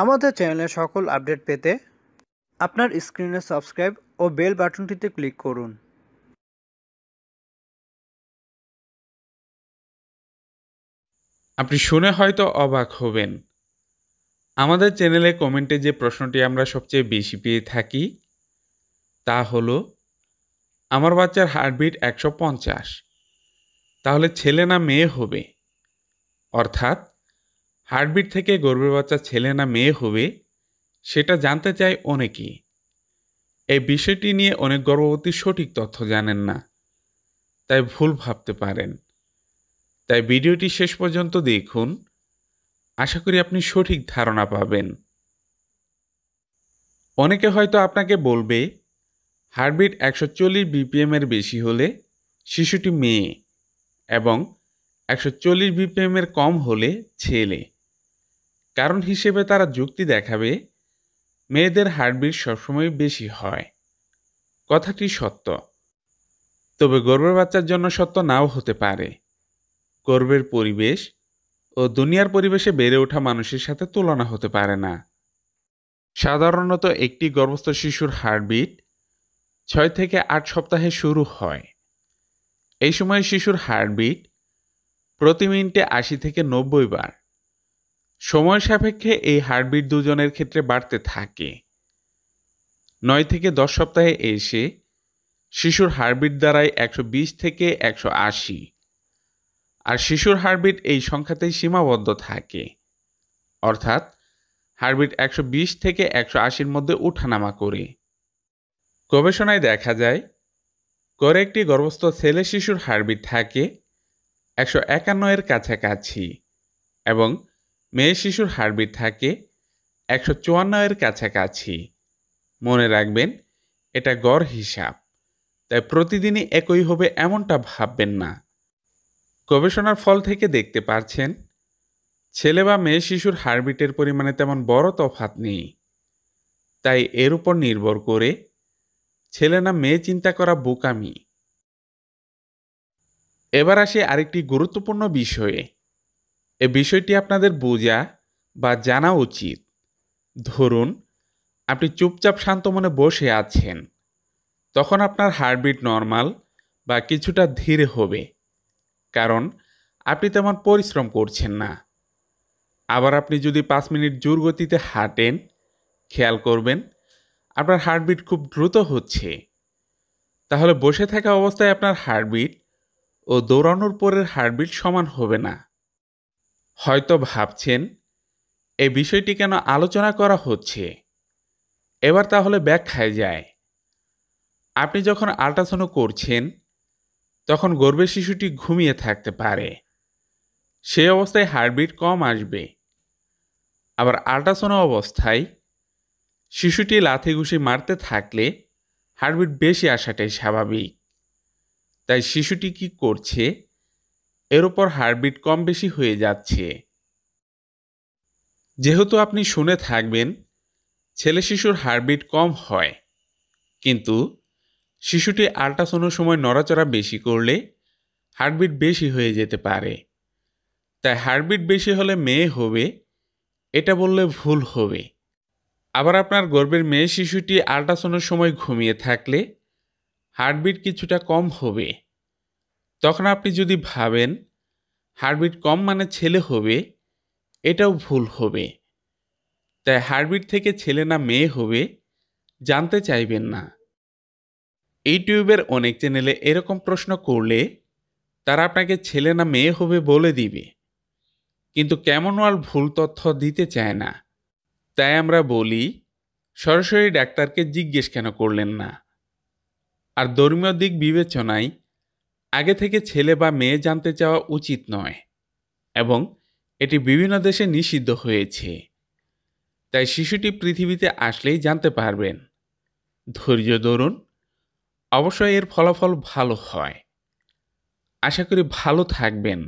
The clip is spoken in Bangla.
আমাদের চ্যানেলের সকল আপডেট পেতে আপনার স্ক্রিনে সাবস্ক্রাইব ও বেল বাটনটিতে ক্লিক করুন আপনি শুনে হয়তো অবাক হবেন আমাদের চ্যানেলে কমেন্টে যে প্রশ্নটি আমরা সবচেয়ে বেশি পেয়ে থাকি তা হলো আমার বাচ্চার হার্টবিট একশো পঞ্চাশ তাহলে ছেলে না মেয়ে হবে অর্থাৎ হার্টবিট থেকে গর্বের বাচ্চা ছেলে না মেয়ে হবে সেটা জানতে চায় অনেকেই এই বিষয়টি নিয়ে অনেক গর্ভবতী সঠিক তথ্য জানেন না তাই ভুল ভাবতে পারেন তাই ভিডিওটি শেষ পর্যন্ত দেখুন আশা করি আপনি সঠিক ধারণা পাবেন অনেকে হয়তো আপনাকে বলবে হার্টবিট একশো চল্লিশ বিপিএমের বেশি হলে শিশুটি মেয়ে এবং একশো চল্লিশ বিপিএমের কম হলে ছেলে কারণ হিসেবে তারা যুক্তি দেখাবে মেয়েদের হার্টবিট সবসময় বেশি হয় কথাটি সত্য তবে গর্বের বাচ্চার জন্য সত্য নাও হতে পারে গর্বের পরিবেশ ও দুনিয়ার পরিবেশে বেড়ে ওঠা মানুষের সাথে তুলনা হতে পারে না সাধারণত একটি গর্ভস্থ শিশুর হার্টবিট ছয় থেকে আট সপ্তাহে শুরু হয় এই সময় শিশুর হার্টবিট প্রতি মিনিটে আশি থেকে নব্বই বার সময় সাপেক্ষে এই হার্টবিট দুজনের ক্ষেত্রে বাড়তে থাকে নয় থেকে দশ সপ্তাহে এসে শিশুর হার্টবিট দ্বারায় একশো বিশ থেকে একশো আশি আর শিশুর হার্টবিট এই সংখ্যাতেই সীমাবদ্ধ থাকে অর্থাৎ হার্টবিট একশো বিশ থেকে একশো আশির মধ্যে উঠানামা করে গবেষণায় দেখা যায় কয়েকটি গর্ভস্থ ছেলে শিশুর হার্টবিট থাকে একশো একান্ন এর কাছাকাছি এবং মেয়ে শিশুর হার্টবিট থাকে একশো চুয়ান্নয়ের কাছাকাছি মনে রাখবেন এটা গড় হিসাব তাই প্রতিদিনই একই হবে এমনটা ভাববেন না গবেষণার ফল থেকে দেখতে পারছেন ছেলে বা মেয়ে শিশুর হার্টবিটের পরিমাণে তেমন বড় তফাত নেই তাই এর উপর নির্ভর করে ছেলে না মেয়ে চিন্তা করা বোকামি এবার আসে আরেকটি গুরুত্বপূর্ণ বিষয়ে এ বিষয়টি আপনাদের বোঝা বা জানা উচিত ধরুন আপনি চুপচাপ শান্ত মনে বসে আছেন তখন আপনার হার্টবিট নর্মাল বা কিছুটা ধীরে হবে কারণ আপনি তেমন পরিশ্রম করছেন না আবার আপনি যদি পাঁচ মিনিট জোর গতিতে হাঁটেন খেয়াল করবেন আপনার হার্টবিট খুব দ্রুত হচ্ছে তাহলে বসে থাকা অবস্থায় আপনার হার্টবিট ও দৌড়ানোর পরের হার্টবিট সমান হবে না হয়তো ভাবছেন এই বিষয়টি কেন আলোচনা করা হচ্ছে এবার তাহলে ব্যাখ্যায় যায় আপনি যখন আল্ট্রাসাউন্ড করছেন তখন গর্ভের শিশুটি ঘুমিয়ে থাকতে পারে সে অবস্থায় হার্টবিট কম আসবে আবার আল্ট্রাসাউন্ড অবস্থায় শিশুটি লাথি ঘুষি মারতে থাকলে হার্টবিট বেশি আসাটাই স্বাভাবিক তাই শিশুটি কি করছে এর ওপর হার্টবিট কম বেশি হয়ে যাচ্ছে যেহেতু আপনি শুনে থাকবেন ছেলে শিশুর হার্টবিট কম হয় কিন্তু শিশুটি আল্ট্রাসাউন্ডের সময় নড়াচড়া বেশি করলে হার্টবিট বেশি হয়ে যেতে পারে তাই হার্টবিট বেশি হলে মেয়ে হবে এটা বললে ভুল হবে আবার আপনার গর্ভের মেয়ে শিশুটি আল্ট্রাসাউন্ডের সময় ঘুমিয়ে থাকলে হার্টবিট কিছুটা কম হবে তখন আপনি যদি ভাবেন হার্টবিট কম মানে ছেলে হবে এটাও ভুল হবে তাই হার্টবিট থেকে ছেলে না মেয়ে হবে জানতে চাইবেন না ইউটিউবের অনেক চ্যানেলে এরকম প্রশ্ন করলে তারা আপনাকে ছেলে না মেয়ে হবে বলে দিবে কিন্তু ক্যামনওয়াল ভুল তথ্য দিতে চায় না তাই আমরা বলি সরাসরি ডাক্তারকে জিজ্ঞেস কেন করলেন না আর ধর্মীয় দিক বিবেচনায় আগে থেকে ছেলে বা মেয়ে জানতে চাওয়া উচিত নয় এবং এটি বিভিন্ন দেশে নিষিদ্ধ হয়েছে তাই শিশুটি পৃথিবীতে আসলেই জানতে পারবেন ধৈর্য ধরুন অবশ্যই এর ফলাফল ভালো হয় আশা করি ভালো থাকবেন